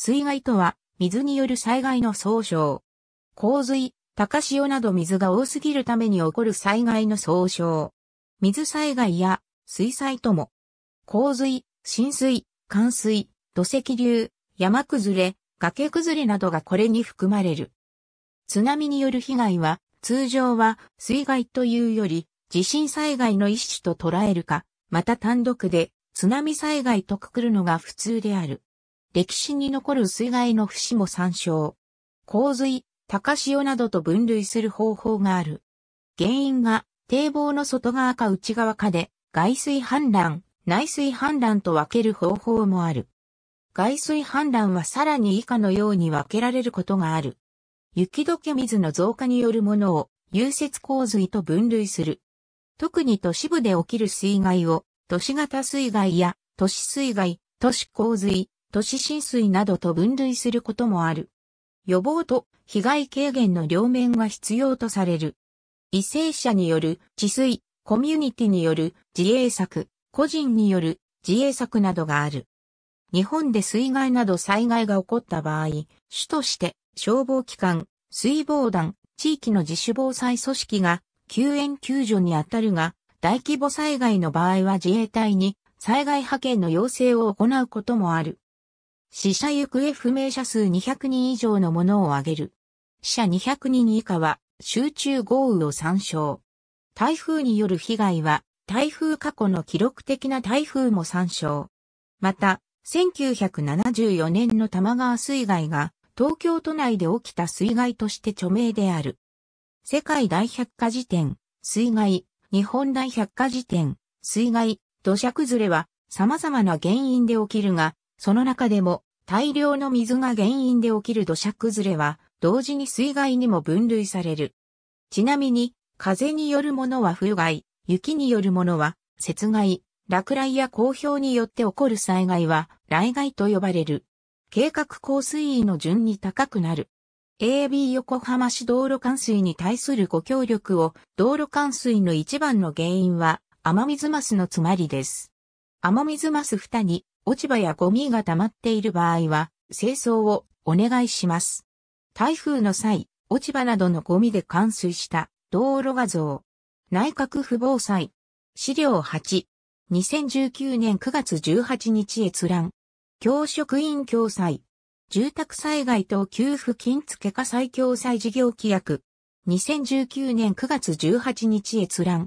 水害とは、水による災害の総称。洪水、高潮など水が多すぎるために起こる災害の総称。水災害や水災とも、洪水、浸水、冠水、土石流、山崩れ、崖崩れなどがこれに含まれる。津波による被害は、通常は水害というより、地震災害の一種と捉えるか、また単独で津波災害とくくるのが普通である。歴史に残る水害の節も参照。洪水、高潮などと分類する方法がある。原因が堤防の外側か内側かで、外水氾濫、内水氾濫と分ける方法もある。外水氾濫はさらに以下のように分けられることがある。雪解け水の増加によるものを融雪洪水と分類する。特に都市部で起きる水害を都市型水害や都市水害、都市洪水、都市浸水などと分類することもある。予防と被害軽減の両面が必要とされる。為政者による治水、コミュニティによる自衛策、個人による自衛策などがある。日本で水害など災害が起こった場合、主として消防機関、水防団、地域の自主防災組織が救援救助にあたるが、大規模災害の場合は自衛隊に災害派遣の要請を行うこともある。死者行方不明者数200人以上のものを挙げる。死者200人以下は集中豪雨を参照。台風による被害は台風過去の記録的な台風も参照。また、1974年の玉川水害が東京都内で起きた水害として著名である。世界大百科事典、水害、日本大百科事典、水害、土砂崩れは様々な原因で起きるが、その中でも大量の水が原因で起きる土砂崩れは同時に水害にも分類される。ちなみに風によるものは風害、雪によるものは雪害、落雷や公表によって起こる災害は雷害と呼ばれる。計画降水位の順に高くなる。AB 横浜市道路冠水に対するご協力を道路冠水の一番の原因は雨水マスの詰まりです。雨水マス蓋に落ち葉やゴミが溜まっている場合は、清掃をお願いします。台風の際、落ち葉などのゴミで冠水した道路画像。内閣府防災。資料8。2019年9月18日閲覧。教職員共済。住宅災害等給付金付加再共済事業規約。2019年9月18日閲覧。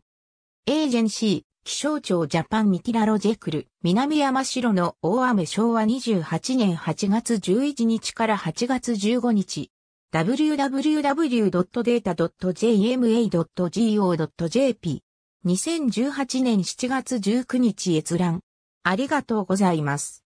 エージェンシー。気象庁ジャパンミキラロジェクル、南山城の大雨昭和28年8月11日から8月15日、www.data.jma.go.jp、2018年7月19日閲覧。ありがとうございます。